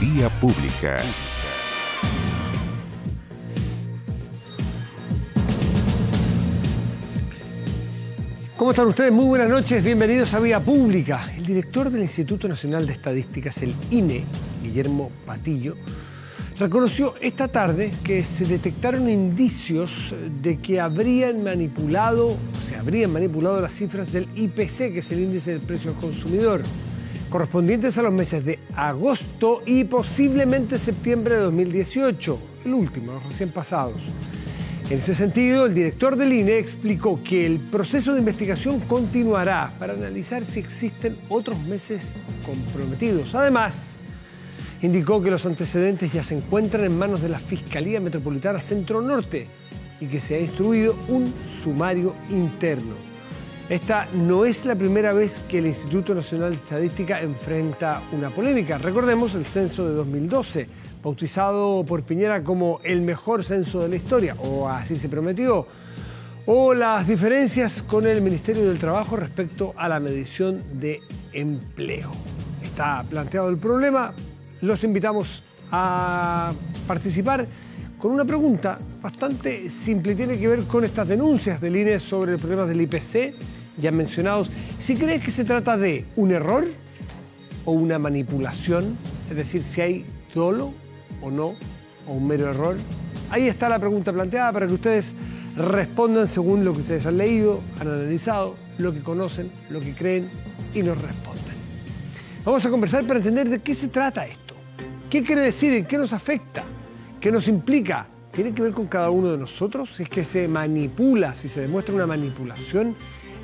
Vía Pública. ¿Cómo están ustedes? Muy buenas noches, bienvenidos a Vía Pública. El director del Instituto Nacional de Estadísticas, el INE, Guillermo Patillo, reconoció esta tarde que se detectaron indicios de que habrían manipulado, o se habrían manipulado las cifras del IPC, que es el índice del precio al consumidor correspondientes a los meses de agosto y posiblemente septiembre de 2018, el último, los recién pasados. En ese sentido, el director del INE explicó que el proceso de investigación continuará para analizar si existen otros meses comprometidos. Además, indicó que los antecedentes ya se encuentran en manos de la Fiscalía Metropolitana Centro Norte y que se ha instruido un sumario interno. Esta no es la primera vez que el Instituto Nacional de Estadística enfrenta una polémica. Recordemos el censo de 2012, bautizado por Piñera como el mejor censo de la historia, o así se prometió, o las diferencias con el Ministerio del Trabajo respecto a la medición de empleo. Está planteado el problema, los invitamos a participar con una pregunta bastante simple, tiene que ver con estas denuncias del INE sobre el problemas del IPC ya mencionados. Si crees que se trata de un error o una manipulación, es decir, si hay dolo o no, o un mero error, ahí está la pregunta planteada para que ustedes respondan según lo que ustedes han leído, han analizado, lo que conocen, lo que creen y nos respondan. Vamos a conversar para entender de qué se trata esto, qué quiere decir, qué nos afecta, qué nos implica, tiene que ver con cada uno de nosotros, si es que se manipula, si se demuestra una manipulación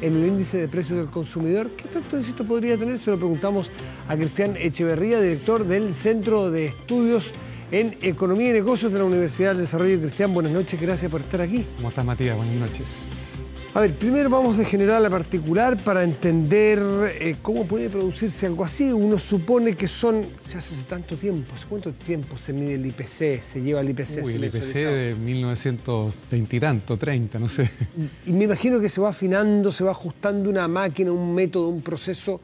en el índice de precios del consumidor. ¿Qué efecto, esto podría tener? Se lo preguntamos a Cristian Echeverría, director del Centro de Estudios en Economía y Negocios de la Universidad del Desarrollo. Cristian, buenas noches, gracias por estar aquí. ¿Cómo estás, Matías? Buenas noches. A ver, primero vamos de general a particular para entender eh, cómo puede producirse algo así. Uno supone que son, se hace tanto tiempo, ¿hace cuánto tiempo se mide el IPC? ¿Se lleva el IPC? Uy, el IPC de 1920 y tanto, 30, no sé. Y me imagino que se va afinando, se va ajustando una máquina, un método, un proceso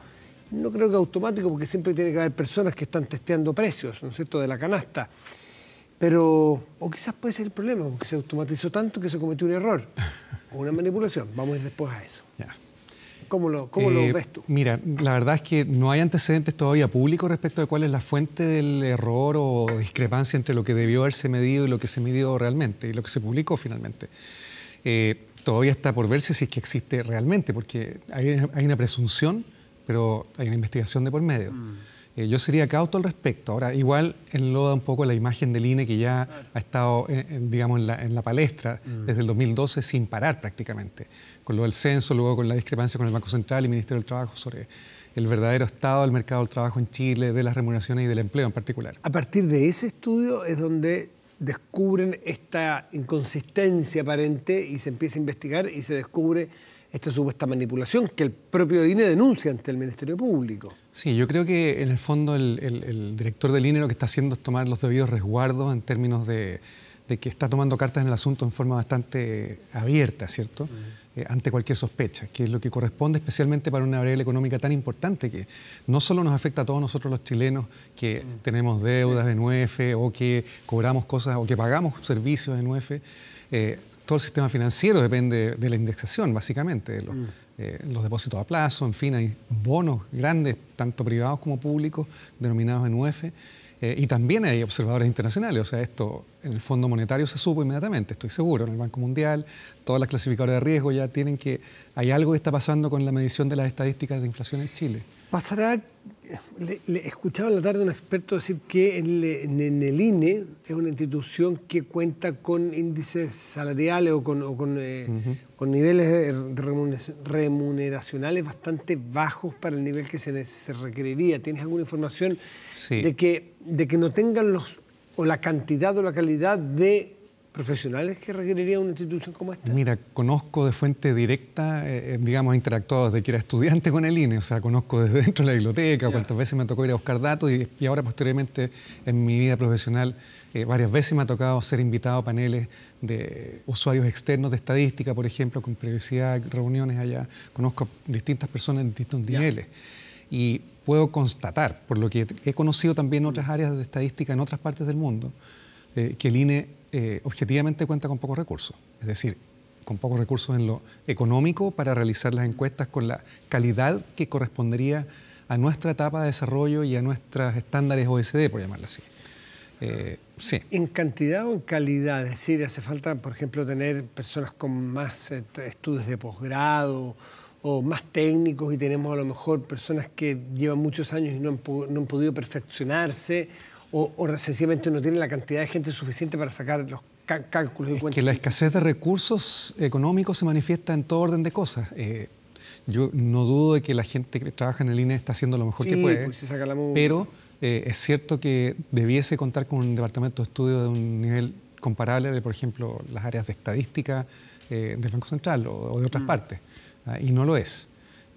no creo que automático, porque siempre tiene que haber personas que están testeando precios, ¿no es cierto?, de la canasta. Pero, o quizás puede ser el problema, porque se automatizó tanto que se cometió un error o una manipulación. Vamos a ir después a eso. ¿Cómo, lo, cómo lo, eh, ves tú? Mira, la verdad es que no hay antecedentes todavía públicos respecto de cuál es la fuente del error o discrepancia entre lo que debió haberse medido y lo que se midió realmente y lo que se publicó finalmente. Eh, todavía está por verse si es que existe realmente, porque hay, una presunción, pero hay una investigación de por medio. Mm. Eh, yo sería cauto al respecto. Ahora, igual enloda un poco la imagen del INE que ya ha estado, en, digamos, en la, palestra mm. desde el 2012 sin parar prácticamente. Con lo del censo, luego con la discrepancia con el Banco Central y el Ministerio del Trabajo sobre el verdadero estado del mercado del trabajo en Chile, de las remuneraciones y del empleo en particular. A partir de ese estudio es donde descubren esta inconsistencia aparente y se empieza a investigar y se descubre esta supuesta manipulación que el propio INE denuncia ante el Ministerio Público. Sí, yo creo que en el fondo el, director del INE lo que está haciendo es tomar los debidos resguardos en términos de, que está tomando cartas en el asunto en forma bastante abierta, ¿cierto? Eh, ante cualquier sospecha, que es lo que corresponde especialmente para una variable económica tan importante que no solo nos afecta a todos nosotros los chilenos que tenemos deudas en UEF o que cobramos cosas o que pagamos servicios de UEF, eh, todo el sistema financiero depende de la indexación, básicamente. Los, mm. eh, los, depósitos a plazo, en fin, hay bonos grandes, tanto privados como públicos, denominados en UF. Eh, y también hay observadores internacionales, o sea, esto en el Fondo Monetario se supo inmediatamente, estoy seguro, en el Banco Mundial, todas las clasificadoras de riesgo ya tienen que, hay algo que está pasando con la medición de las estadísticas de inflación en Chile. Pasará, escuchaba en la tarde un experto decir que en, el INE es una institución que cuenta con índices salariales o con, eh, con, niveles remuneracionales bastante bajos para el nivel que se, requeriría. ¿Tienes alguna información de, que, de que no tengan los o la cantidad o la calidad de profesionales que requeriría una institución como esta? Mira, conozco de fuente directa, eh, eh, digamos, digamos, interactuado desde que era estudiante con el INE, o sea, conozco desde dentro de la biblioteca, cuántas veces me tocó ir a buscar datos y, ahora posteriormente en mi vida profesional eh, varias veces me ha tocado ser invitado a paneles de usuarios externos de estadística, por ejemplo, con privacidad, reuniones allá, conozco distintas personas en distintos niveles y puedo constatar, por lo que he conocido también otras áreas de estadística en otras partes del mundo, que el INE eh, objetivamente cuenta con pocos recursos, es decir, con pocos recursos en lo económico para realizar las encuestas con la calidad que correspondería a nuestra etapa de desarrollo y a nuestros estándares OSD, por llamarlo así. Eh, ¿En cantidad o en calidad? Es decir, hace falta, por ejemplo, tener personas con más eh, estudios de posgrado o más técnicos y tenemos a lo mejor personas que llevan muchos años y no han, no han podido perfeccionarse o, sencillamente no tiene la cantidad de gente suficiente para sacar los cálculos y Que la escasez de recursos económicos se manifiesta en todo orden de cosas. Eh, yo no dudo de que la gente que trabaja en el INE está haciendo lo mejor que puede, pues, pero eh, es cierto que debiese contar con un departamento de estudio de un nivel comparable por ejemplo, las áreas de estadística eh, del Banco Central o, de otras mm. partes, ah, y no lo es.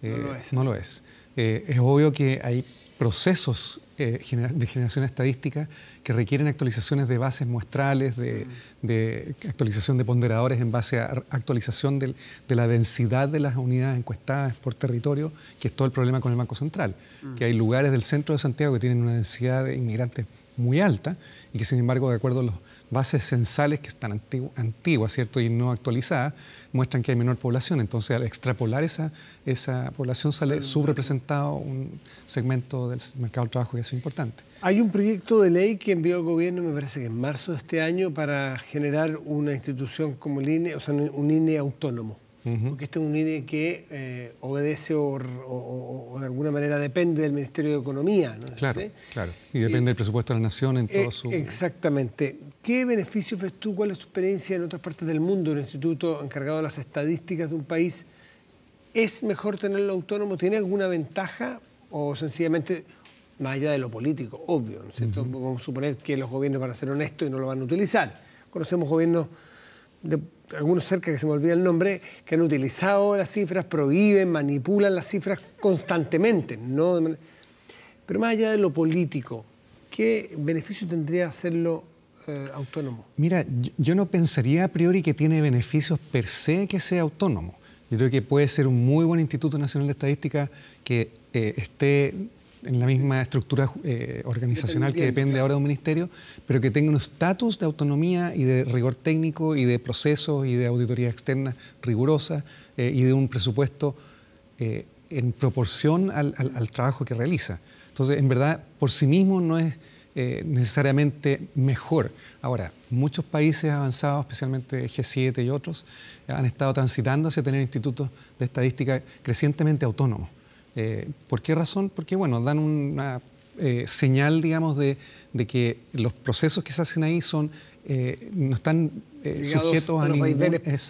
no lo es. No lo es. es obvio que hay procesos de generación estadística que requieren actualizaciones de bases muestrales, de, mm. actualización de ponderadores en base a actualización de la densidad de las unidades encuestadas por territorio, que es todo el problema con el Banco Central, mm. que hay lugares del centro de Santiago que tienen una densidad de inmigrantes muy alta y que sin embargo, de acuerdo a los bases censales que están antiguas, ¿cierto? Y no actualizadas, muestran que hay menor población. Entonces, al extrapolar esa, esa población, sale subrepresentado un segmento del mercado del trabajo que es importante. Hay un proyecto de ley que envió el gobierno, me parece que en marzo de este año, para generar una institución como el INE, o sea, un INE autónomo porque este es un INE que eh, obedece o, de alguna manera depende del Ministerio de Economía. Claro, claro. Y eh, depende del presupuesto de la Nación en eh, todo su... Exactamente. ¿Qué beneficios ves tú? ¿Cuál es tu experiencia en otras partes del mundo? Un instituto encargado de las estadísticas de un país. ¿Es mejor tenerlo autónomo? ¿Tiene alguna ventaja o sencillamente más allá de lo político, obvio, ¿no Vamos a suponer que los gobiernos van a ser honestos y no lo van a utilizar. Conocemos gobiernos de algunos cerca que se me olvida el nombre, que han utilizado las cifras, prohíben, manipulan las cifras constantemente. ¿no? Pero más allá de lo político, ¿qué beneficio tendría hacerlo eh, autónomo? Mira, yo no pensaría a priori que tiene beneficios per se que sea autónomo. Yo creo que puede ser un muy buen Instituto Nacional de Estadística que eh, esté en la misma estructura eh, organizacional que depende ahora de un ministerio, pero que tenga un estatus de autonomía y de rigor técnico y de procesos y de auditoría externa rigurosa eh, y de un presupuesto eh, en proporción al, al, trabajo que realiza. Entonces, en verdad, por sí mismo no es necesariamente mejor. Ahora, muchos países avanzados, especialmente G7 y otros, han estado transitando hacia tener institutos de estadística crecientemente autónomos. Eh, ¿Por qué razón? Porque, bueno, dan una eh, señal, digamos, de, que los procesos que se hacen ahí son eh, no están eh, sujetos a, los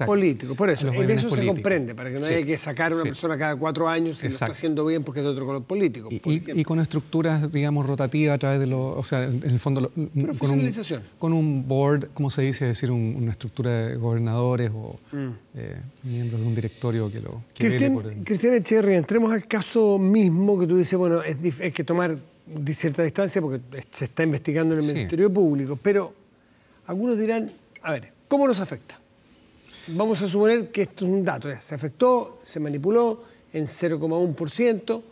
políticos. Por eso, en eso se comprende, para que no haya que sacar a una persona cada cuatro años si lo está haciendo bien porque es de otro color político. Y, con estructuras, digamos, rotativas a través de los... O sea, en el fondo... con, un, con un board, como se dice? Es decir, una estructura de gobernadores o mm. eh, miembros de un directorio que lo... Que Cristian, entremos al caso mismo que tú dices, bueno, es, que tomar cierta distancia porque se está investigando en el Ministerio Público, pero algunos dirán, a ver, ¿cómo nos afecta? Vamos a suponer que esto es un dato, se afectó, se manipuló en 0,1%.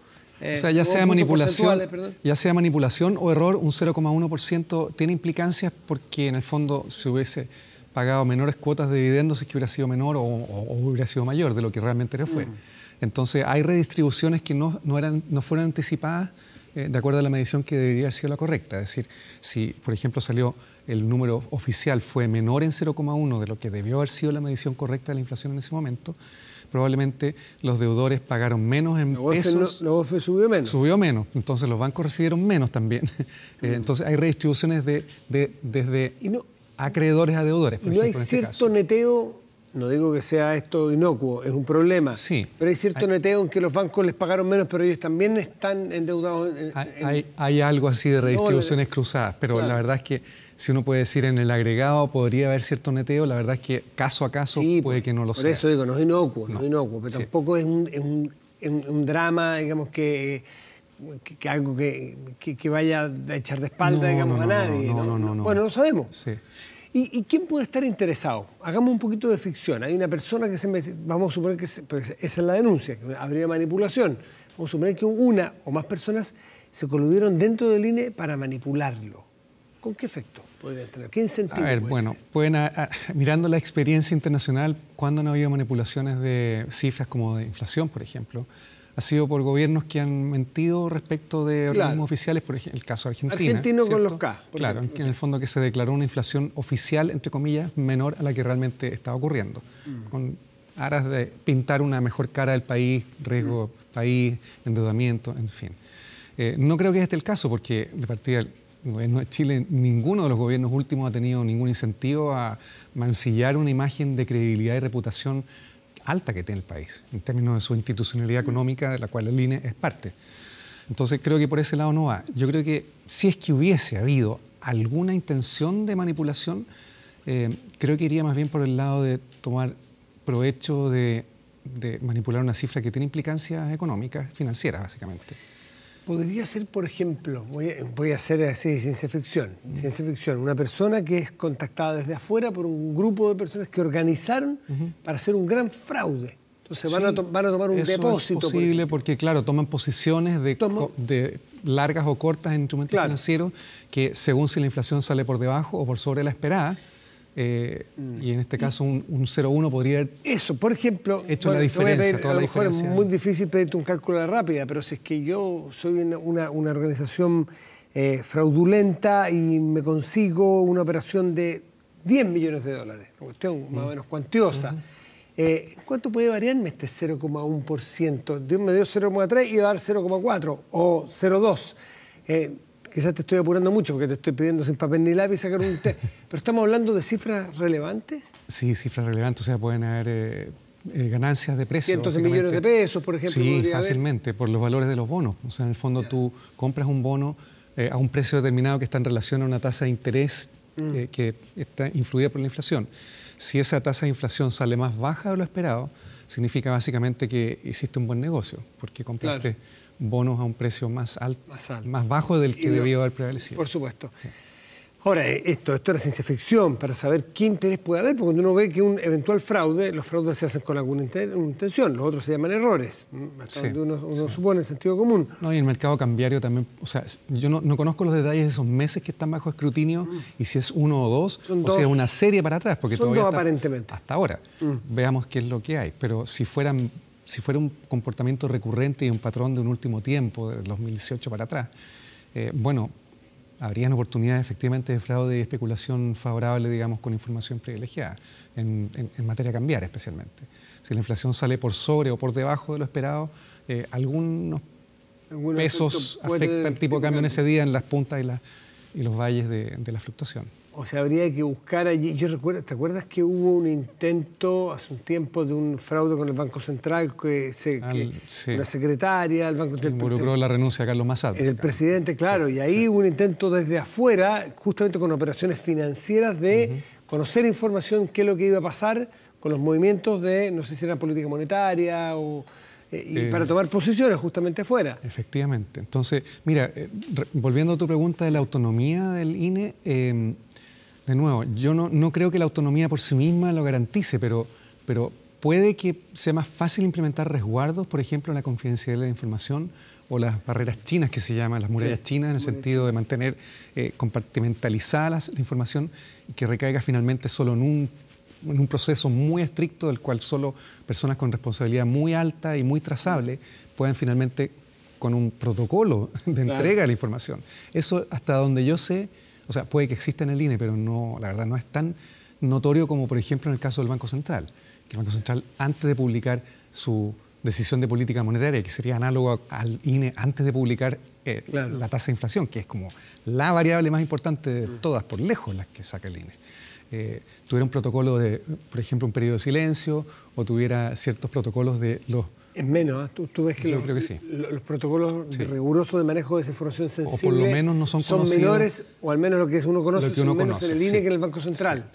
Eh, o sea, ya sea, manipulación, ya sea manipulación o error, un 0,1% tiene implicancias porque en el fondo se hubiese pagado menores cuotas de dividendos y que hubiera sido menor o, hubiera sido mayor de lo que realmente era fue. Entonces, hay redistribuciones que no, eran, no fueron anticipadas eh, de acuerdo a la medición que debería haber sido la correcta. Es decir, si, por ejemplo, salió el número oficial fue menor en 0,1 de lo que debió haber sido la medición correcta de la inflación en ese momento, probablemente los deudores pagaron menos en la pesos. subió menos. Subió menos, entonces los bancos recibieron menos también. Eh, mm. entonces hay redistribuciones de, desde acreedores a deudores. ¿Y no hay este cierto neteo no digo que sea esto inocuo, es un problema. Sí. Pero hay cierto neteo en que los bancos les pagaron menos, pero ellos también están endeudados. hay, algo así de redistribuciones cruzadas, pero la verdad es que si uno puede decir en el agregado podría haber cierto neteo, la verdad es que caso a caso puede pues, que no lo sea. Por eso digo, no es inocuo, no, es inocuo, pero tampoco es un, drama, digamos, que, algo que, vaya a echar de espalda, digamos, a nadie. No, no, no, Bueno, no sabemos. Sí. ¿Y, quién puede estar interesado? Hagamos un poquito de ficción. Hay una persona que se vamos a suponer que pues, esa es la denuncia, que habría manipulación. Vamos a suponer que una o más personas se coludieron dentro del INE para manipularlo. ¿Con qué efecto podría tener? ¿Qué incentivo? A ver, bueno, mirando la experiencia internacional, cuando no había manipulaciones de cifras como de inflación, por ejemplo? ha sido por gobiernos que han mentido respecto de organismos oficiales, por ejemplo, el caso argentino. Argentino con los K. Claro, en el fondo que se declaró una inflación oficial, entre comillas, menor a la que realmente estaba ocurriendo. Mm. Con aras de pintar una mejor cara del país, riesgo mm. país, endeudamiento, en fin. Eh, no creo que este el caso, porque de partida del gobierno de Chile, ninguno de los gobiernos últimos ha tenido ningún incentivo a mancillar una imagen de credibilidad y reputación alta que tiene el país, en términos de su institucionalidad económica, de la cual el INE es parte. Entonces creo que por ese lado no va. Yo creo que si es que hubiese habido alguna intención de manipulación, eh, creo que iría más bien por el lado de tomar provecho de, de manipular una cifra que tiene implicancias económicas, financieras básicamente. Podría ser, por ejemplo, voy a, hacer así ciencia ficción, mm. ciencia ficción, una persona que es contactada desde afuera por un grupo de personas que organizaron para hacer un gran fraude. Entonces van, a, a, tomar un depósito. Es posible porque, claro, toman posiciones de, largas o cortas en instrumentos financieros que según si la inflación sale por debajo o por sobre la esperada, eh, y en este mm. caso un, 0,1 podría haber Eso, por ejemplo, hecho la diferencia. toda a lo mejor es muy difícil pedirte un cálculo rápida, pero si es que yo soy una, una, organización eh, fraudulenta y me consigo una operación de 10 millones de dólares, una cuestión mm. más o menos cuantiosa. Eh, ¿Cuánto puede variarme este 0,1%? Dios me dio 0,3 y va a dar 0,4 o 0,2 quizás te estoy apurando mucho porque te estoy pidiendo sin papel ni lápiz sacar un té, pero estamos hablando de cifras relevantes. Sí, cifras relevantes, o sea, pueden haber eh, eh, ganancias de precios. Cientos millones de pesos, por ejemplo. Sí, fácilmente, por los valores de los bonos. O sea, en el fondo tú compras un bono eh, a un precio determinado que está en relación a una tasa de interés mm. que está influida por la inflación. Si esa tasa de inflación sale más baja de lo esperado, significa básicamente que hiciste un buen negocio, porque compraste bonos a un precio más alto, más, bajo del que debió haber prevalecido. Por supuesto. Ahora, eh, esto, esto la ciencia ficción, para saber qué interés puede haber, porque uno ve que un eventual fraude, los fraudes se hacen con alguna intención, los otros se llaman errores, hasta donde uno, supone en sentido común. No, y el mercado cambiario también, o sea, yo no, conozco los detalles de esos meses que están bajo escrutinio mm. y si es uno o dos, o sea, una serie para atrás, porque son todavía aparentemente. hasta ahora. Mm. Veamos qué es lo que hay, pero si fueran si fuera un comportamiento recurrente y un patrón de un último tiempo, de 2018 para atrás, eh, bueno, habrían oportunidades efectivamente de fraude y especulación favorable, digamos, con información privilegiada, en, materia cambiar especialmente. Si la inflación sale por sobre o por debajo de lo esperado, eh, algunos pesos afectan el tipo de cambio en ese día en las puntas y las y los valles de, la fluctuación. O sea, habría que buscar allí. Yo recuerdo, ¿te acuerdas que hubo un intento hace un tiempo de un fraude con el Banco Central que, se, una secretaria del Banco Central involucró la renuncia de Carlos Massad? El presidente, claro, y ahí hubo un intento desde afuera, justamente con operaciones financieras de conocer información qué es lo que iba a pasar con los movimientos de no sé si era política monetaria o eh, y para tomar posiciones justamente fuera Efectivamente. Entonces, mira, eh, volviendo a tu pregunta de la autonomía del INE, em, de nuevo, yo no, no creo que la autonomía por sí misma lo garantice, pero, pero puede que sea más fácil implementar resguardos, por ejemplo, en la confidencialidad de la información o las barreras chinas que se llaman, las murallas chinas, en el sentido de mantener eh, compartimentalizada la información y que recaiga finalmente solo en un en un proceso muy estricto del cual solo personas con responsabilidad muy alta y muy trazable pueden finalmente con un protocolo de entrega de la información. Eso hasta donde yo sé, o sea, puede que exista en el INE, pero no, la verdad no es tan notorio como por ejemplo en el caso del Banco Central. Que el Banco Central antes de publicar su decisión de política monetaria, que sería análogo al INE antes de publicar eh, la tasa de inflación, que es como la variable más importante de mm. todas, por lejos, las que saca el INE. Eh, tuviera un protocolo de, por ejemplo, un periodo de silencio o tuviera ciertos protocolos de los... Es menos, ¿eh? ¿Tú, ves que, yo los, creo que sí. los, protocolos rigurosos de manejo de información sensible o por lo menos no son, son menores, o al menos lo que uno conoce, uno menos conoce, en el INE que en el Banco Central.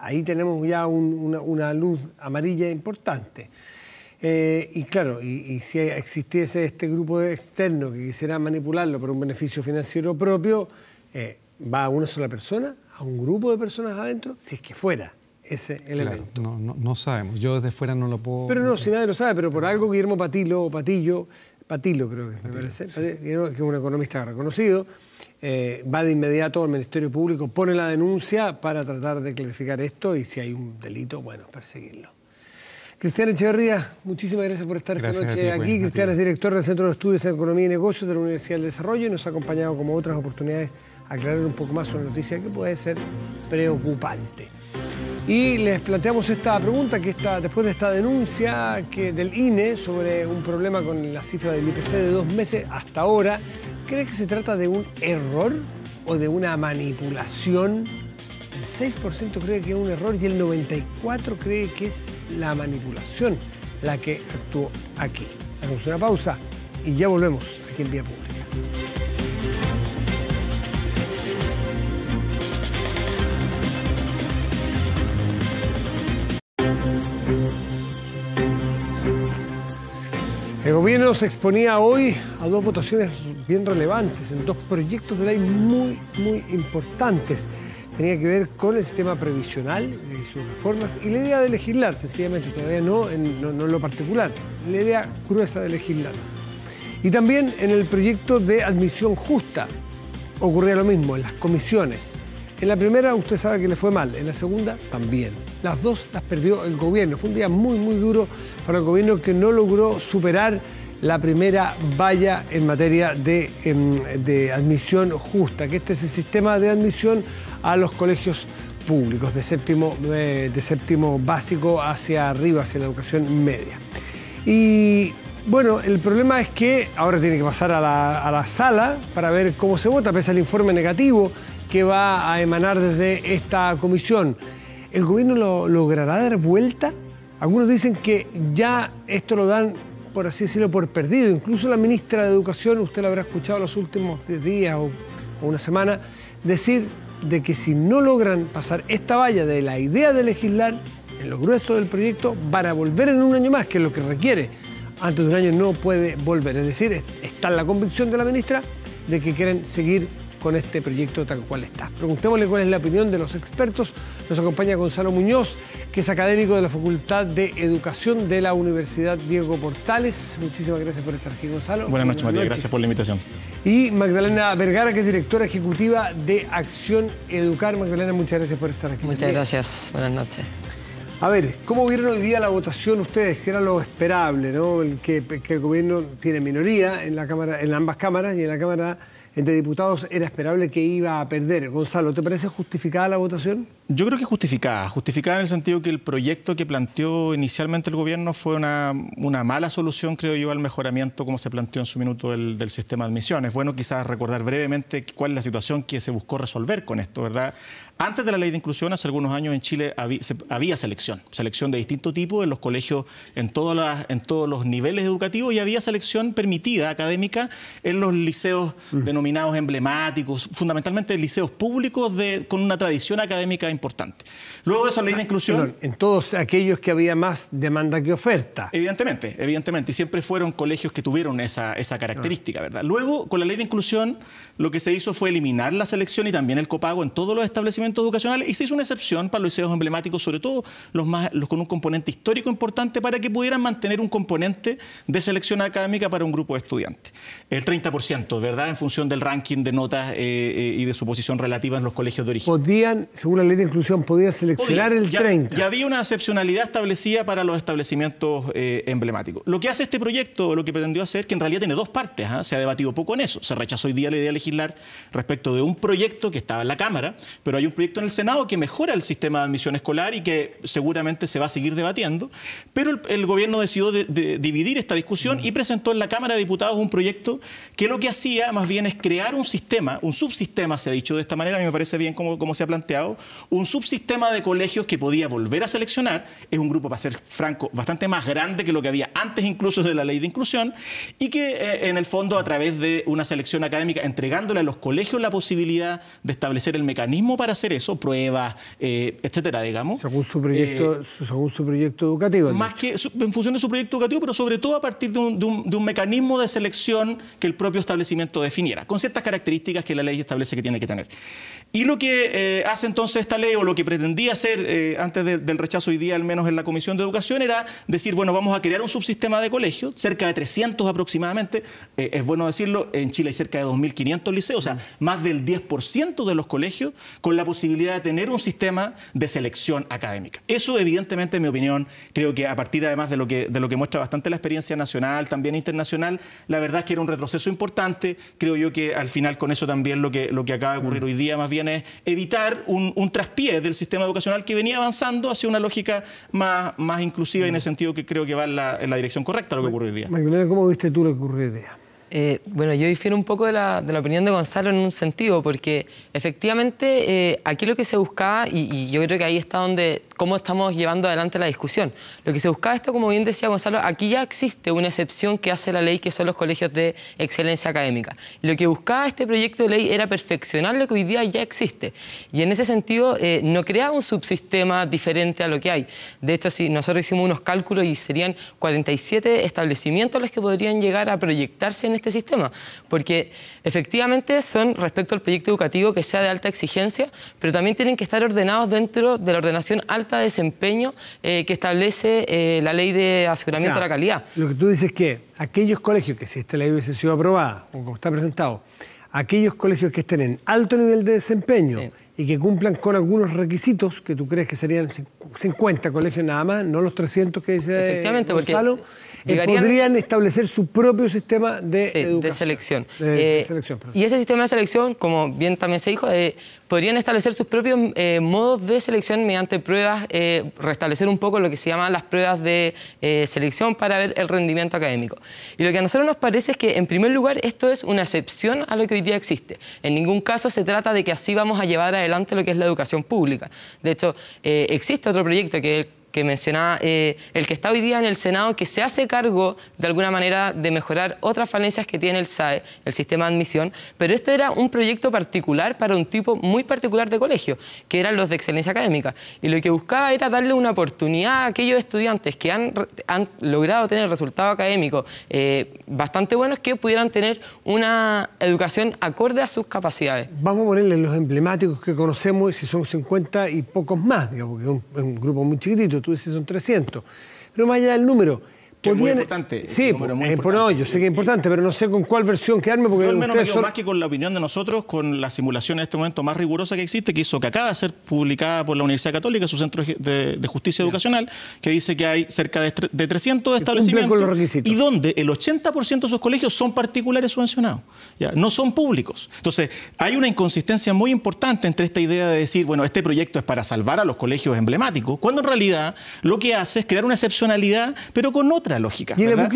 Ahí tenemos ya una, luz amarilla importante. Eh, y claro, y, si existiese este grupo externo que quisiera manipularlo por un beneficio financiero propio, eh, va a una sola persona, a un grupo de personas adentro, si es que fuera ese elemento. no, sabemos, yo desde fuera no lo puedo... Pero no, si nadie lo sabe, pero por algo Guillermo Patillo, o Patillo, Patillo creo que me parece, que es un economista reconocido, eh, va de inmediato al Ministerio Público, pone la denuncia para tratar de clarificar esto y si hay un delito, bueno, perseguirlo. Cristian Echeverría, muchísimas gracias por estar esta noche aquí. Pues, Cristian es director del Centro de Estudios en Economía y Negocios de la Universidad del Desarrollo y nos ha acompañado como otras oportunidades aclarar un poco más una noticia que puede ser preocupante. Y les planteamos esta pregunta que está después de esta denuncia del INE sobre un problema con la cifra del IPC de dos meses hasta ahora, ¿cree que se trata de un error o de una manipulación? El 6% cree que es un error y el 94% cree que es la manipulación la que actuó aquí. Hacemos una pausa y ya volvemos aquí en Vía Pública. se exponía hoy a dos votaciones bien relevantes, en dos proyectos de ley muy, muy importantes. Tenía que ver con el sistema previsional y sus reformas y la idea de legislar, sencillamente, todavía no en, no en lo particular, la idea gruesa de legislar. Y también en el proyecto de admisión justa ocurría lo mismo, en las comisiones. En la primera usted sabe que le fue mal, en la segunda también. Las dos las perdió el gobierno. Fue un día muy, muy duro para el gobierno que no logró superar la primera valla en materia em, de, admisión justa, que este es el sistema de admisión a los colegios públicos, de séptimo, eh, de séptimo básico hacia arriba, hacia la educación media. Y bueno, el problema es que ahora tiene que pasar a la, a la, sala para ver cómo se vota, pese al informe negativo que va a emanar desde esta comisión. ¿El gobierno lo logrará dar vuelta? Algunos dicen que ya esto lo dan por así decirlo, por perdido. Incluso la ministra de Educación, usted lo habrá escuchado los últimos días o, una semana, decir de que si no logran pasar esta valla de la idea de legislar, en lo grueso del proyecto, van a volver en un año más, que es lo que requiere. Antes de un año no puede volver. Es decir, está la convicción de la ministra de que quieren seguir con este proyecto tal cual está. Preguntémosle cuál es la opinión de los expertos. Nos acompaña Gonzalo Muñoz, que es académico de la Facultad de Educación de la Universidad Diego Portales. Muchísimas gracias por estar aquí, Gonzalo. Buenas noches, Matías. Gracias por la invitación. Y Magdalena Vergara, que es directora ejecutiva de Acción Educar. Magdalena, muchas gracias por estar aquí. Muchas gracias. Buenas noches. A ver, ¿cómo vieron hoy día la votación ustedes? Que era lo esperable, ¿no? El que, el gobierno tiene minoría en, la en ambas cámaras y en la Cámara entre diputados era esperable que iba a perder. Gonzalo, ¿te parece justificada la votación? Yo creo que justificada, justificada en el sentido que el proyecto que planteó inicialmente el gobierno fue una, mala solución, creo yo, al mejoramiento como se planteó en su minuto del, del sistema de admisiones. Bueno, quizás recordar brevemente cuál es la situación que se buscó resolver con esto, ¿verdad? Antes de la ley de inclusión, hace algunos años en Chile había, selección, selección de distinto tipo en los colegios, en, todos los niveles educativos y había selección permitida académica en los liceos mm. denominados emblemáticos, fundamentalmente liceos públicos con una tradición académica importante. Luego de esa ley de ah, inclusión... en todos aquellos que había más demanda que oferta. Evidentemente, evidentemente, y siempre fueron colegios que tuvieron esa, característica, ah. ¿verdad? Luego, con la ley de inclusión, lo que se hizo fue eliminar la selección y también el copago en todos los establecimientos educacionales y se hizo una excepción para los liceos emblemáticos, sobre todo los, los con un componente histórico importante para que pudieran mantener un componente de selección académica para un grupo de estudiantes el 30%, ¿verdad? En función del ranking de notas eh, eh, y de su posición relativa en los colegios de origen. Podían, según la ley de inclusión, podían seleccionar el 30%. Ya había una excepcionalidad establecida para los establecimientos eh, emblemáticos. Lo que hace este proyecto, lo que pretendió hacer, que en realidad tiene dos partes, ¿ah? se ha debatido poco en eso. Se rechazó hoy día la idea de legislar respecto de un proyecto que estaba en la Cámara, pero hay un proyecto en el Senado que mejora el sistema de admisión escolar y que seguramente se va a seguir debatiendo, pero el, gobierno decidió dividir esta discusión mm. y presentó en la Cámara de Diputados un proyecto que lo que hacía más bien es crear un sistema, un subsistema, se ha dicho de esta manera, a me parece bien como, se ha planteado, un subsistema de colegios que podía volver a seleccionar, es un grupo, para ser franco, bastante más grande que lo que había antes incluso de la ley de inclusión, y que eh, en el fondo a través de una selección académica, entregándole a los colegios la posibilidad de establecer el mecanismo para hacer eso, pruebas, eh, etcétera, digamos. Según su proyecto, eh, según su educativo. Más que en función de su proyecto educativo, pero sobre todo a partir de un mecanismo de selección que el propio establecimiento definiera, con ciertas características que la ley establece que tiene que tener. Y lo que eh, hace entonces esta ley, o lo que pretendía hacer eh, antes del rechazo hoy día, al menos en la Comisión de Educación, era decir, bueno, vamos a crear un subsistema de colegios, cerca de 300 aproximadamente, eh, es bueno decirlo, en Chile hay cerca de 2.500 liceos, o sea, mm. más del 10% de los colegios, con la posibilidad de tener un sistema de selección académica. Eso, evidentemente, en mi opinión, creo que a partir además de lo que, de lo que muestra bastante la experiencia nacional, también internacional, la verdad es que era un retroceso importante, creo yo que al final con eso también lo que, lo que acaba de ocurrir mm. hoy día, más bien, es evitar un, un traspié del sistema educacional que venía avanzando hacia una lógica más, más inclusiva y en el sentido que creo que va en la, dirección correcta lo que ocurre hoy día. Magdalena, ¿cómo viste tú lo que ocurre hoy día? Eh, bueno, yo difiero un poco de la, opinión de Gonzalo en un sentido, porque efectivamente eh, aquí lo que se buscaba, y, yo creo que ahí está donde cómo estamos llevando adelante la discusión. Lo que se buscaba esto, como bien decía Gonzalo, aquí ya existe una excepción que hace la ley, que son los colegios de excelencia académica. Lo que buscaba este proyecto de ley era perfeccionar lo que hoy día ya existe. Y en ese sentido, eh, no crea un subsistema diferente a lo que hay. De hecho, si nosotros hicimos unos cálculos y serían 47 establecimientos los que podrían llegar a proyectarse en este sistema, porque efectivamente son respecto al proyecto educativo que sea de alta exigencia, pero también tienen que estar ordenados dentro de la ordenación alta desempeño eh, que establece eh, la ley de aseguramiento de la calidad. Lo que tú dices es que aquellos colegios, que si esta ley hubiese sido aprobada o como está presentado, aquellos colegios que estén en alto nivel de desempeño y que cumplan con algunos requisitos que tú crees que serían 50 colegios nada más, no los 300 que dice Gonzalo, eh, llegarían... podrían establecer su propio sistema de, selección. Eh, y ese sistema de selección, como bien también se dijo, eh, podrían establecer sus propios modos de selección mediante pruebas, restablecer un poco lo que se llaman las pruebas de selección para ver el rendimiento académico. Y lo que a nosotros nos parece es que, en primer lugar, esto es una excepción a lo que hoy día existe. En ningún caso se trata de que así vamos a llevar a adelante lo que es la educación pública. De hecho, eh, existe otro proyecto que que mencionaba, eh, el que está hoy día en el Senado, que se hace cargo de alguna manera de mejorar otras falencias que tiene el SAE, el sistema de admisión, pero este era un proyecto particular para un tipo muy particular de colegio, que eran los de excelencia académica. Y lo que buscaba era darle una oportunidad a aquellos estudiantes que han, han logrado tener resultados académicos eh, bastante buenos, que pudieran tener una educación acorde a sus capacidades. Vamos a ponerle los emblemáticos que conocemos, si son 50 y pocos más, digamos, porque es un grupo muy chiquitito tú dices son 300. Pero más allá del número, es muy importante. Sí, muy importante. Eh, no, yo sé que es importante, pero no sé con cuál versión quedarme porque yo al menos me más que con la opinión de nosotros, con la simulación en este momento más rigurosa que existe, que hizo que acaba de ser publicada por la Universidad Católica, su centro de, justicia educacional, que dice que hay cerca de, 300 establecimientos y donde el 80% de esos colegios son particulares subvencionados, no son públicos. Entonces, hay una inconsistencia muy importante entre esta idea de decir, bueno, este proyecto es para salvar a los colegios emblemáticos, cuando en realidad lo que hace es crear una excepcionalidad, pero con otra lógica. Y quiero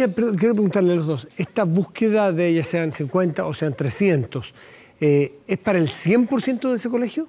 preguntarle a los dos, esta búsqueda de ya sean 50 o sean 300, eh, ¿es para el 100% de ese colegio?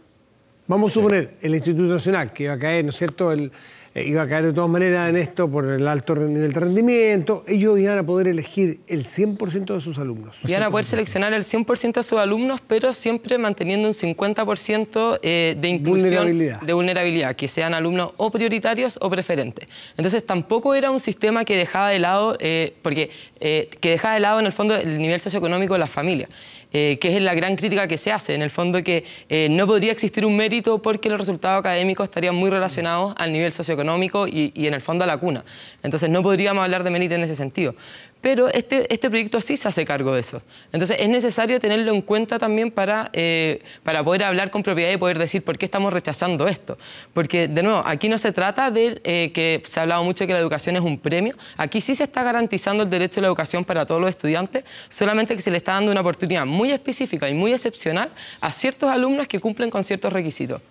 Vamos a suponer, el Instituto Nacional, que va a caer, ¿no es cierto?, el, eh, iba a caer de todas maneras en esto por el alto nivel de rendimiento, ellos iban a poder elegir el 100% de sus alumnos. Iban a poder seleccionar el 100% de sus alumnos, pero siempre manteniendo un 50% eh, de inclusión de vulnerabilidad, que sean alumnos o prioritarios o preferentes. Entonces tampoco era un sistema que dejaba de lado, eh, porque que dejaba de lado en el fondo el nivel socioeconómico de las familias. Eh, que es la gran crítica que se hace, en el fondo que eh, no podría existir un mérito porque los resultados académicos estarían muy relacionados al nivel socioeconómico y, y en el fondo a la cuna. Entonces no podríamos hablar de mérito en ese sentido pero este, este, proyecto sí se hace cargo de eso. Entonces es necesario tenerlo en cuenta también eh, para, poder hablar con propiedad y poder decir por qué estamos rechazando esto. Porque, de nuevo, aquí no se trata de eh, que se ha hablado mucho de que la educación es un premio. Aquí sí se está garantizando el derecho a la educación para todos los estudiantes, solamente que se le está dando una oportunidad muy específica y muy excepcional a ciertos alumnos que cumplen con ciertos requisitos.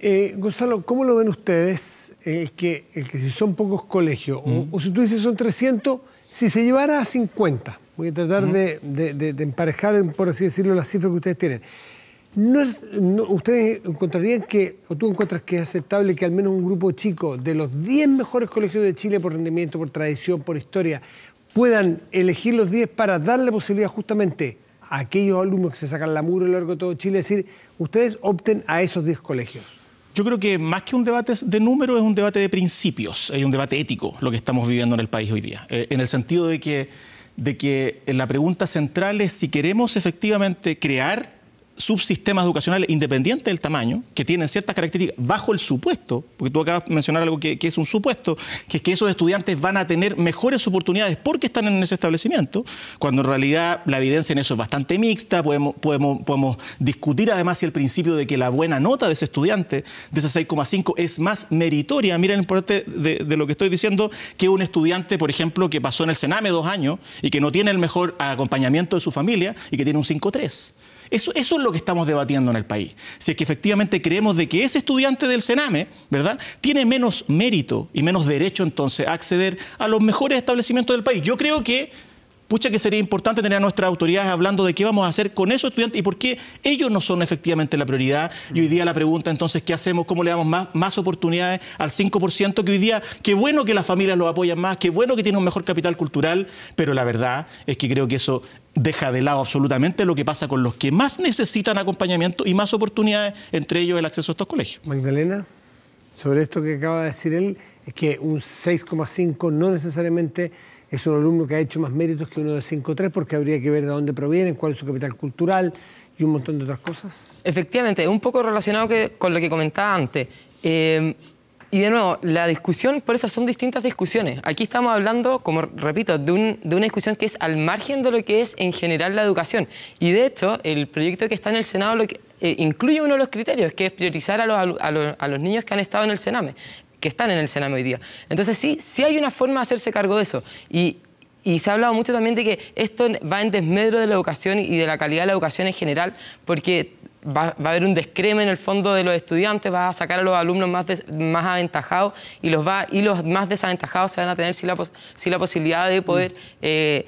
Eh, Gonzalo, ¿cómo lo ven ustedes el que, que si son pocos colegios, o, mm. o si tú dices son 300 si se llevara a 50, voy a tratar de, emparejar, por así decirlo, las cifras que ustedes tienen. ¿Ustedes encontrarían que, o tú encuentras que es aceptable que al menos un grupo chico de los 10 mejores colegios de Chile por rendimiento, por tradición, por historia, puedan elegir los 10 para darle posibilidad justamente a aquellos alumnos que se sacan la muro a lo largo de todo Chile, decir, ustedes opten a esos 10 colegios? Yo creo que más que un debate de números es un debate de principios, es un debate ético lo que estamos viviendo en el país hoy día, eh, en el sentido de que, de que la pregunta central es si queremos efectivamente crear subsistemas educacionales independientes del tamaño, que tienen ciertas características, bajo el supuesto, porque tú acabas de mencionar algo que, es un supuesto, que es que esos estudiantes van a tener mejores oportunidades porque están en ese establecimiento, cuando en realidad la evidencia en eso es bastante mixta, podemos, podemos, podemos discutir además el principio de que la buena nota de ese estudiante, de ese 6,5, es más meritoria, miren el importante de, de lo que estoy diciendo, que un estudiante, por ejemplo, que pasó en el Sename dos años y que no tiene el mejor acompañamiento de su familia y que tiene un 5,3. Eso, es lo que estamos debatiendo en el país. Si es que efectivamente creemos de que ese estudiante del Sename, ¿verdad?, tiene menos mérito y menos derecho entonces a acceder a los mejores establecimientos del país. Yo creo que Pucha que sería importante tener a nuestras autoridades hablando de qué vamos a hacer con esos estudiantes y por qué ellos no son efectivamente la prioridad. Y hoy día la pregunta entonces, ¿qué hacemos? ¿Cómo le damos más, más oportunidades al 5%? Que hoy día, qué bueno que las familias los apoyan más, qué bueno que tiene un mejor capital cultural, pero la verdad es que creo que eso deja de lado absolutamente lo que pasa con los que más necesitan acompañamiento y más oportunidades, entre ellos el acceso a estos colegios. Magdalena, sobre esto que acaba de decir él, es que un 6,5 no necesariamente es un alumno que ha hecho más méritos que uno de 5.3 porque habría que ver de dónde provienen, cuál es su capital cultural y un montón de otras cosas. Efectivamente, un poco relacionado con lo que comentaba antes. Eh, y de nuevo, la discusión, por eso son distintas discusiones. Aquí estamos hablando, como repito, de, una discusión que es al margen de lo que es en general la educación. Y de hecho, el proyecto que está en el Senado lo que, eh, incluye uno de los criterios, que es priorizar a los, niños que han estado en el Sename, que están en el Sename hoy día. Entonces sí, sí hay una forma de hacerse cargo de eso. Y y se ha hablado mucho también de que esto va en desmedro de la educación y de la calidad de la educación en general, porque va, a haber un descreme en el fondo de los estudiantes, va a sacar a los alumnos más, más aventajados y los, va, y los más desaventajados se van a tener si la, si la posibilidad de poder eh,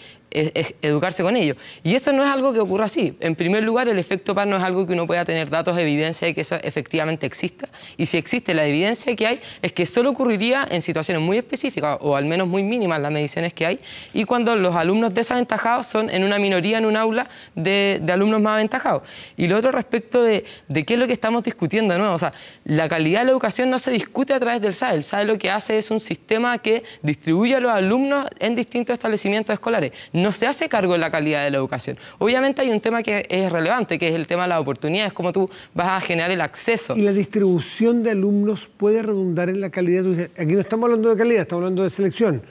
educarse con ellos. Y eso no es algo que ocurra así. En primer lugar, el efecto par no es algo que uno pueda tener datos de evidencia de que eso efectivamente exista. Y si existe, la evidencia que hay es que solo ocurriría en situaciones muy específicas o al menos muy mínimas las mediciones que hay y cuando los alumnos desaventajados son en una minoría en un aula de, alumnos más aventajados. Y lo otro respecto de, qué es lo que estamos discutiendo no O sea, la calidad de la educación no se discute a través del SAE. El SAE lo que hace es un sistema que distribuye a los alumnos en distintos establecimientos escolares no se hace cargo de la calidad de la educación. Obviamente hay un tema que es relevante, que es el tema de las oportunidades, cómo tú vas a generar el acceso. ¿Y la distribución de alumnos puede redundar en la calidad? Aquí no estamos hablando de calidad, estamos hablando de selección.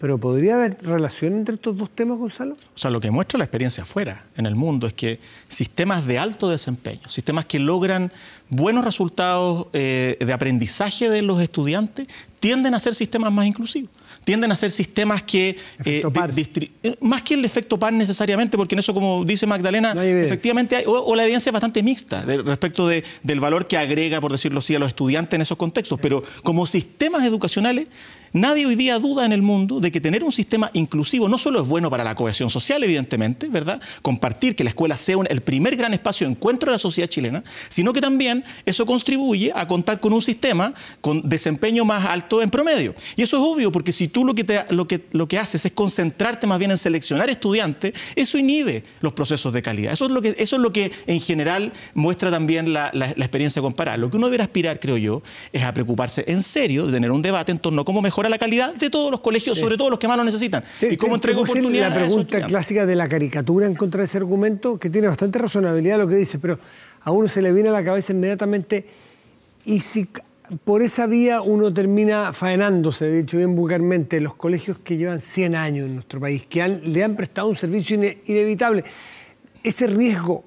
Pero ¿podría haber relación entre estos dos temas, Gonzalo? O sea, lo que muestra la experiencia afuera, en el mundo, es que sistemas de alto desempeño, sistemas que logran buenos resultados eh, de aprendizaje de los estudiantes, tienden a ser sistemas más inclusivos tienden a ser sistemas que... Eh, eh, más que el efecto par necesariamente, porque en eso, como dice Magdalena, efectivamente hay, o, la evidencia es bastante mixta respecto del valor que agrega, por decirlo así, a los estudiantes en esos contextos, pero como sistemas educacionales Nadie hoy día duda en el mundo de que tener un sistema inclusivo no solo es bueno para la cohesión social, evidentemente, ¿verdad? Compartir que la escuela sea el primer gran espacio de encuentro de la sociedad chilena, sino que también eso contribuye a contar con un sistema con desempeño más alto en promedio. Y eso es obvio, porque si tú lo que, lo que, lo que haces es concentrarte más bien en seleccionar estudiantes, eso inhibe los procesos de calidad. Eso es lo que, eso es lo que en general muestra también la, experiencia comparada. Lo que uno debería aspirar, creo yo, es a preocuparse en serio de tener un debate en torno a cómo mejorar la calidad de todos los colegios, sobre todo los que más lo necesitan. ¿Y cómo oportunidades? La pregunta clásica de la caricatura en contra de ese argumento, que tiene bastante razonabilidad lo que dice, pero a uno se le viene a la cabeza inmediatamente, y si por esa vía uno termina faenándose, de hecho bien vulgarmente, los colegios que llevan 100 años en nuestro país, que le han prestado un servicio inevitable. Ese riesgo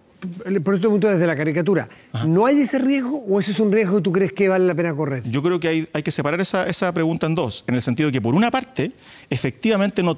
por este punto desde la caricatura, ¿no hay ese riesgo o ese es un riesgo que tú crees que vale la pena correr? Yo creo que hay, que separar esa, pregunta en dos, en el sentido de que por una parte, efectivamente no,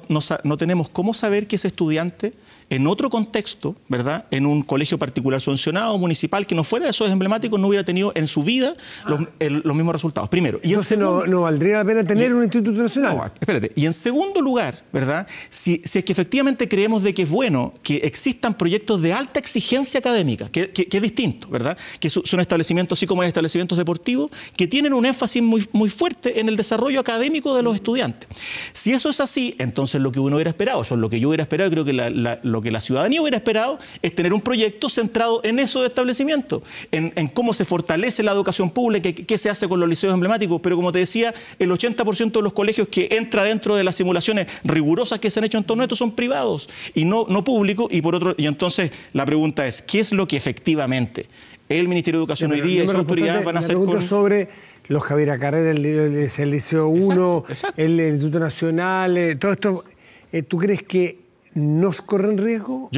tenemos cómo saber que ese estudiante en otro contexto, ¿verdad? En un colegio particular sancionado, municipal, que no fuera de esos emblemáticos, no hubiera tenido en su vida los, ah. mismos resultados. Primero. Entonces, no, valdría la pena tener un instituto nacional. espérate. Y en segundo lugar, ¿verdad? Si, es que efectivamente creemos de que es bueno que existan proyectos de alta exigencia académica, que, es distinto, ¿verdad? Que son establecimientos, así como hay establecimientos deportivos, que tienen un énfasis muy, fuerte en el desarrollo académico de los estudiantes. Si eso es así, entonces lo que uno hubiera esperado, eso es lo que yo hubiera esperado, creo que lo lo que la ciudadanía hubiera esperado es tener un proyecto centrado en esos establecimientos, en, en cómo se fortalece la educación pública, qué se hace con los liceos emblemáticos, pero como te decía, el 80% de los colegios que entra dentro de las simulaciones rigurosas que se han hecho en torno a esto son privados y no, no públicos, y por otro, y entonces la pregunta es, ¿qué es lo que efectivamente el Ministerio de Educación hoy día y sus autoridades van a hacer sobre los Javier Carrera, el, Liceo 1, El, Instituto Nacional, eh, todo esto. Eh, ¿Tú crees que nos corren riesgo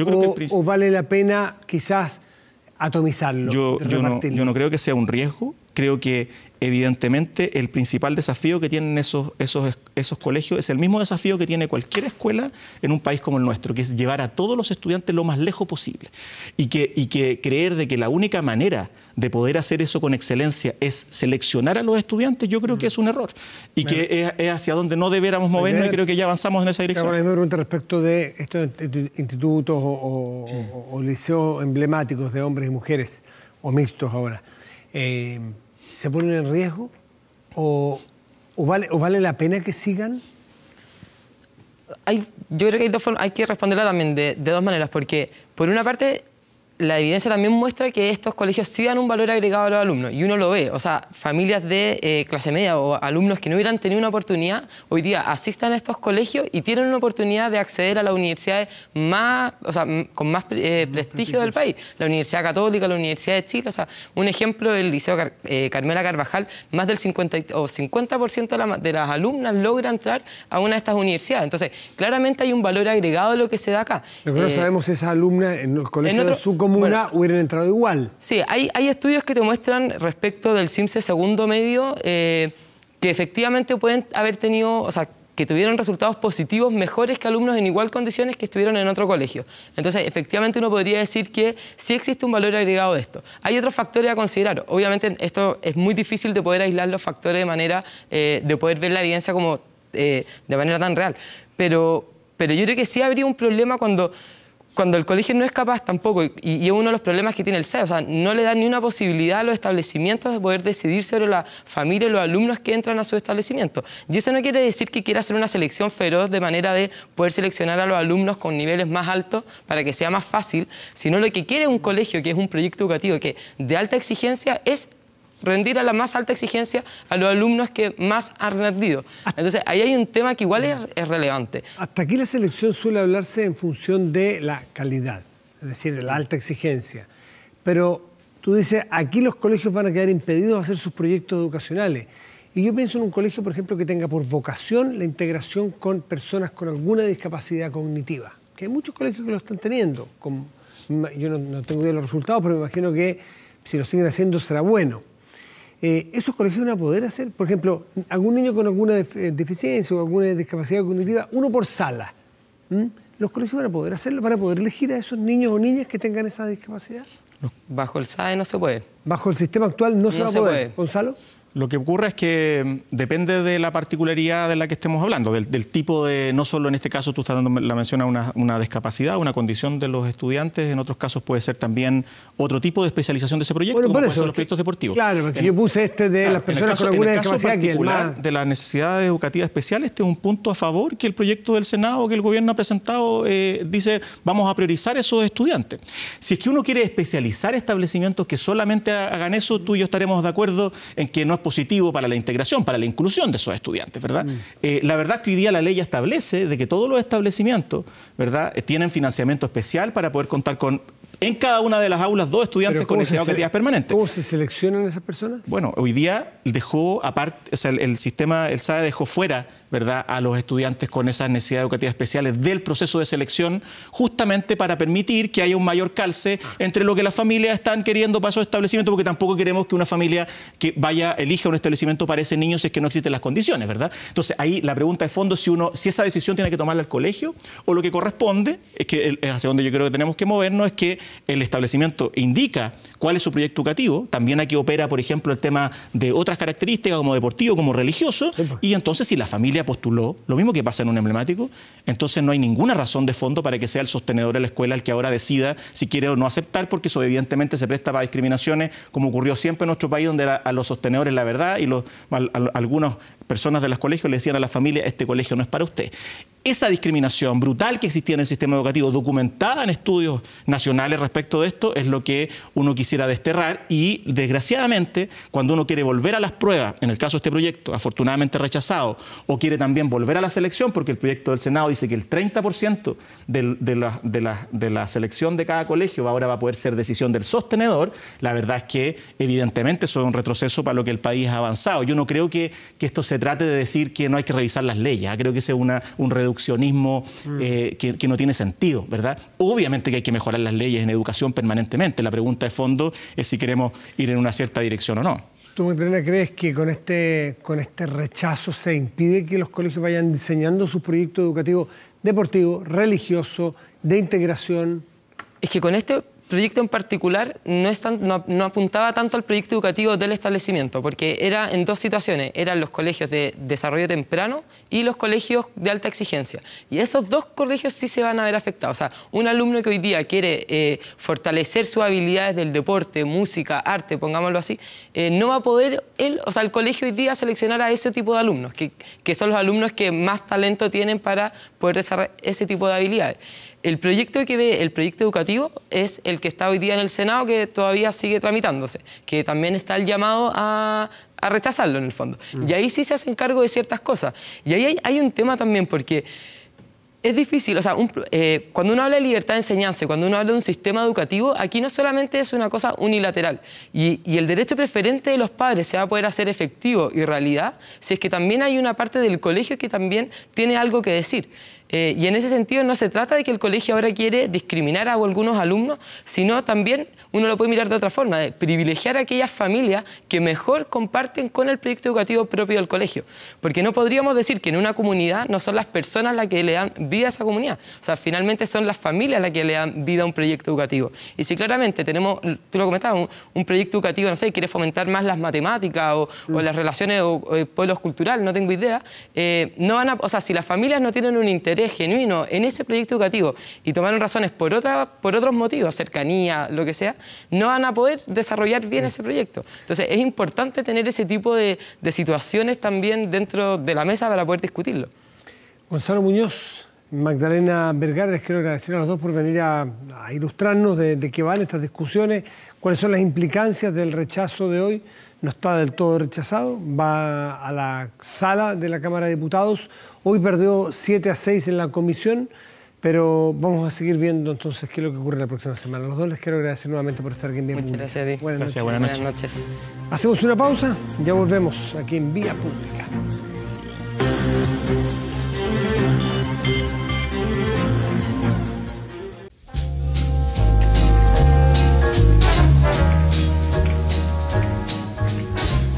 o, vale la pena quizás atomizarlo? yo no creo que sea un riesgo, creo que evidentemente el principal desafío que tienen esos, esos, esos colegios es el mismo desafío que tiene cualquier escuela en un país como el nuestro, que es llevar a todos los estudiantes lo más lejos posible. Y que, y que creer de que la única manera de poder hacer eso con excelencia es seleccionar a los estudiantes, yo creo que es un error. Y que es, hacia donde no debiéramos movernos y creo que ya avanzamos en esa dirección. Ahora, una pregunta respecto de estos institutos o liceos emblemáticos de hombres y mujeres, o mixtos ahora. Eh, se ponen en riesgo o, vale, la pena que sigan? Hay, yo creo que hay, hay que responderla también de, de, dos maneras, porque por una parte la evidencia también muestra que estos colegios sí dan un valor agregado a los alumnos y uno lo ve, o sea, familias de eh, clase media o alumnos que no hubieran tenido una oportunidad, hoy día asistan a estos colegios y tienen una oportunidad de acceder a las universidades más, eh, con más, prestigio del país, la Universidad Católica, la Universidad de Chile, o sea, un ejemplo, el Liceo eh, Carmela Carvajal, más del 50, o de, las alumnas logra entrar a una de estas universidades, entonces claramente hay un valor agregado a lo que se da acá. Pero no sabemos esas alumnas en los colegios hubieran entrado igual. Sí, hay, hay, estudios que te muestran respecto del CIMSE segundo medio eh, que efectivamente pueden haber tenido, o sea, que tuvieron resultados positivos mejores que alumnos en igual condiciones que estuvieron en otro colegio. Entonces, efectivamente uno podría decir que sí existe un valor agregado de esto. Hay otros factores a considerar. Obviamente esto es muy difícil de poder aislar los factores de manera eh, de poder ver la evidencia como eh, de manera tan real. Pero, pero yo creo que sí habría un problema cuando cuando el colegio no es capaz tampoco, y, es uno de los problemas que tiene el CEA, o sea, no le da ni una posibilidad a los establecimientos de poder decidir sobre la familia y los alumnos que entran a su establecimiento. Y eso no quiere decir que quiera hacer una selección feroz de manera de poder seleccionar a los alumnos con niveles más altos para que sea más fácil, sino lo que quiere un colegio, que es un proyecto educativo que de alta exigencia, es rendir a la más alta exigencia a los alumnos que más han rendido. Ah. Entonces, ahí hay un tema que igual es, relevante. Hasta aquí la selección suele hablarse en función de la calidad, es decir, de la alta exigencia. Pero tú dices, aquí los colegios van a quedar impedidos de hacer sus proyectos educacionales. Y yo pienso en un colegio, por ejemplo, que tenga por vocación la integración con personas con alguna discapacidad cognitiva, que hay muchos colegios que lo están teniendo. yo no, no tengo idea de los resultados, pero me imagino que si lo siguen haciendo será bueno. Eh, ¿esos colegios van a poder hacer, por ejemplo, algún niño con alguna eh, deficiencia o alguna discapacidad cognitiva, uno por sala? ¿Los colegios van a poder hacerlo? ¿Van poder elegir a esos niños o niñas que tengan esa discapacidad? Bajo el SAE no se puede. Bajo el sistema actual no, se va a poder. Gonzalo. Lo que ocurre es que mm, depende de la particularidad de la que estemos hablando, del, tipo de, no solo en este caso tú estás dando la mención a una, una, discapacidad, una condición de los estudiantes, en otros casos puede ser también otro tipo de especialización de ese proyecto, como los proyectos deportivos. Claro, porque yo puse este de las personas con alguna discapacidad. En el caso particular de las necesidades educativas especiales, este es un punto a favor que el proyecto del Senado que el gobierno ha presentado eh, dice vamos a priorizar esos estudiantes. Si es que uno quiere especializar establecimientos que solamente hagan eso, tú y yo estaremos de acuerdo en que no es positivo para la integración, para la inclusión de esos estudiantes, ¿verdad? Mm. Eh, la verdad es que hoy día la ley establece de que todos los establecimientos, ¿verdad?, eh, tienen financiamiento especial para poder contar con en cada una de las aulas dos estudiantes con necesidad permanentes. permanente. ¿Cómo se seleccionan esas personas? Bueno, hoy día dejó aparte, o sea, el sistema, el SAE dejó fuera ¿verdad? a los estudiantes con esas necesidades educativas especiales del proceso de selección, justamente para permitir que haya un mayor calce entre lo que las familias están queriendo para esos establecimientos, porque tampoco queremos que una familia que vaya, elija un establecimiento para ese niño si es que no existen las condiciones, ¿verdad? Entonces ahí la pregunta de fondo si uno, si esa decisión tiene que tomarla el colegio o lo que corresponde, es que es hacia donde yo creo que tenemos que movernos, es que el establecimiento indica cuál es su proyecto educativo. También aquí opera, por ejemplo, el tema de otras características como deportivo, como religioso. Pues. Y entonces, si la familia postuló, lo mismo que pasa en un emblemático, entonces no hay ninguna razón de fondo para que sea el sostenedor de la escuela el que ahora decida si quiere o no aceptar, porque eso evidentemente se presta para discriminaciones, como ocurrió siempre en nuestro país, donde a los sostenedores la verdad y los, a algunos personas de los colegios le decían a la familia, este colegio no es para usted. Esa discriminación brutal que existía en el sistema educativo, documentada en estudios nacionales respecto de esto, es lo que uno quisiera desterrar y desgraciadamente cuando uno quiere volver a las pruebas, en el caso de este proyecto, afortunadamente rechazado, o quiere también volver a la selección, porque el proyecto del Senado dice que el 30% de, de, la, selección de cada colegio ahora va a poder ser decisión del sostenedor, la verdad es que evidentemente eso es un retroceso para lo que el país ha avanzado. Yo no creo que esto se trate de decir que no hay que revisar las leyes. ¿ah? Creo que ese es un reduccionismo mm. eh, que, no tiene sentido, ¿verdad? Obviamente que hay que mejorar las leyes en educación permanentemente. La pregunta de fondo es si queremos ir en una cierta dirección o no. ¿Tú, Magdalena, crees que con este, con este rechazo se impide que los colegios vayan diseñando sus proyectos educativos deportivos, religiosos, de integración? Es que con este proyecto en particular no, apuntaba tanto al proyecto educativo del establecimiento, porque era en dos situaciones, eran los colegios de desarrollo temprano y los colegios de alta exigencia. Y esos dos colegios sí se van a ver afectados. O sea, un alumno que hoy día quiere eh, fortalecer sus habilidades del deporte, música, arte, pongámoslo así, eh, no va a poder, él, o sea, el colegio hoy día seleccionar a ese tipo de alumnos, que, que son los alumnos que más talento tienen para poder desarrollar ese tipo de habilidades. El proyecto que ve el proyecto educativo es el que está hoy día en el Senado, que todavía sigue tramitándose, que también está el llamado a, rechazarlo en el fondo. Mm. Y ahí sí se hacen cargo de ciertas cosas. Y ahí hay, un tema también, porque es difícil, o sea, eh, cuando uno habla de libertad de enseñanza, cuando uno habla de un sistema educativo, aquí no solamente es una cosa unilateral. Y, y, el derecho preferente de los padres se va a poder hacer efectivo y realidad si es que también hay una parte del colegio que también tiene algo que decir. Eh, y en ese sentido no se trata de que el colegio ahora quiere discriminar a algunos alumnos, sino también uno lo puede mirar de otra forma, de privilegiar aquellas familias que mejor comparten con el proyecto educativo propio del colegio. Porque no podríamos decir que en una comunidad no son las personas las que le dan vida a esa comunidad. O sea, finalmente son las familias las que le dan vida a un proyecto educativo. Y si claramente tenemos, tú lo comentabas, un, proyecto educativo, no sé, quiere fomentar más las matemáticas o, las relaciones o, eh, pueblos culturales, no tengo idea, eh, no van a, o sea, si las familias no tienen un interés genuino en ese proyecto educativo y tomaron razones por, otra, por otros motivos, cercanía, lo que sea, no van a poder desarrollar bien ese proyecto. Entonces, es importante tener ese tipo de, situaciones también dentro de la mesa para poder discutirlo. Gonzalo Muñoz, Magdalena Vergara, les quiero agradecer a los dos por venir a, ilustrarnos de, de, qué van estas discusiones, cuáles son las implicancias del rechazo de hoy. No está del todo rechazado, va a la sala de la Cámara de Diputados. Hoy perdió 7 a 6 en la comisión. Pero vamos a seguir viendo entonces qué es lo que ocurre la próxima semana. los dos les quiero agradecer nuevamente por estar aquí en Vía Muchas Gracias, buenas, gracias buenas noches. Hacemos una pausa, ya volvemos aquí en Vía Pública.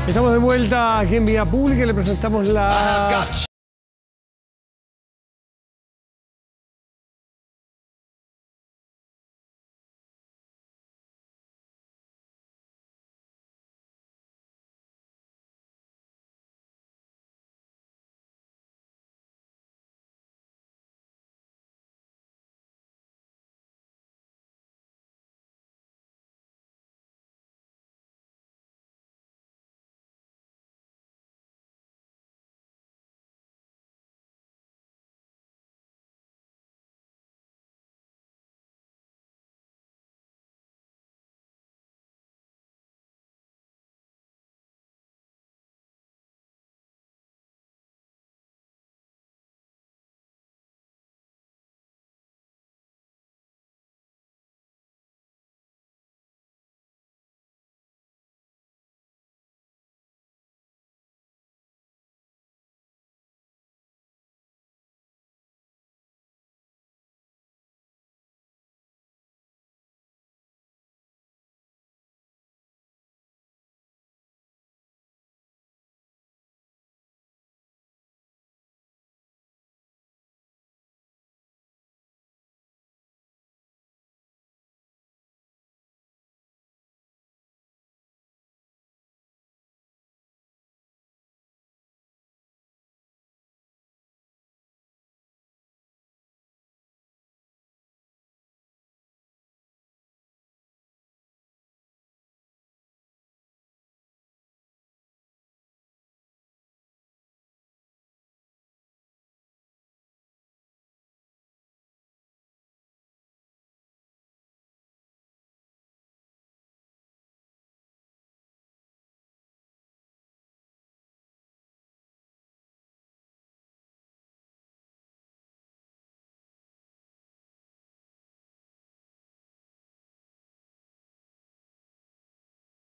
Estamos de vuelta aquí en Vía Pública y le presentamos la... Ah,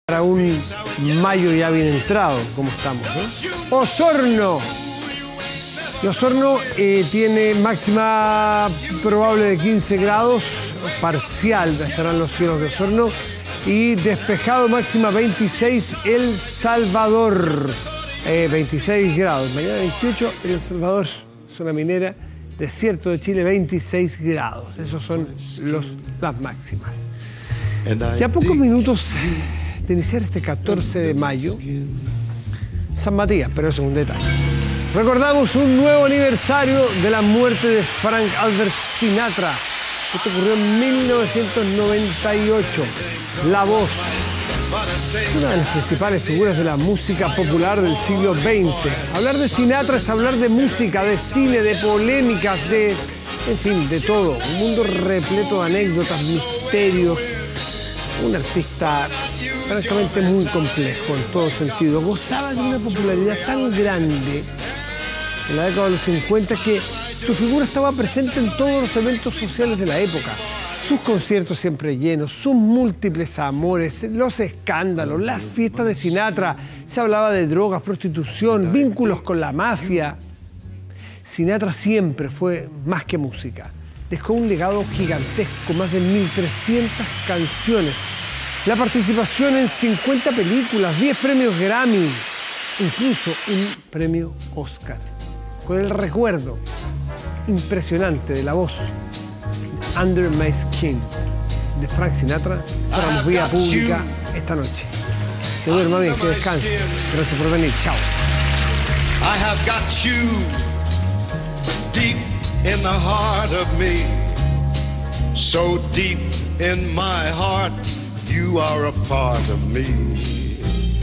Para un mayo ya bien entrado, como estamos. ¿no? Osorno. Osorno eh, tiene máxima probable de 15 grados, parcial estarán los cielos de Osorno, y despejado máxima 26 El Salvador. 26 eh, grados. Mañana 28 El Salvador, zona minera, desierto de Chile, 26 grados. Esos son las máximas. Ya pocos minutos iniciar este 14 de mayo San Matías, pero eso es un detalle. Recordamos un nuevo aniversario de la muerte de Frank Albert Sinatra. Esto ocurrió en 1998. La voz, una de las principales figuras de la música popular del siglo XX. Hablar de Sinatra es hablar de música, de cine, de polémicas, de, en fin, de todo. Un mundo repleto de anécdotas, misterios, un artista francamente muy complejo en todo sentido. Gozaba de una popularidad tan grande en la década de los 50 que su figura estaba presente en todos los eventos sociales de la época. Sus conciertos siempre llenos, sus múltiples amores, los escándalos, las fiestas de Sinatra. Se hablaba de drogas, prostitución, vínculos con la mafia. Sinatra siempre fue más que música dejó un legado gigantesco, más de 1.300 canciones, la participación en 50 películas, 10 premios Grammy, incluso un premio Oscar, con el recuerdo impresionante de la voz Under My Skin de Frank Sinatra, será vía pública esta noche. Que duerma bien, que descanse. Gracias por venir, chao. in the heart of me. So deep in my heart, you are a part of me.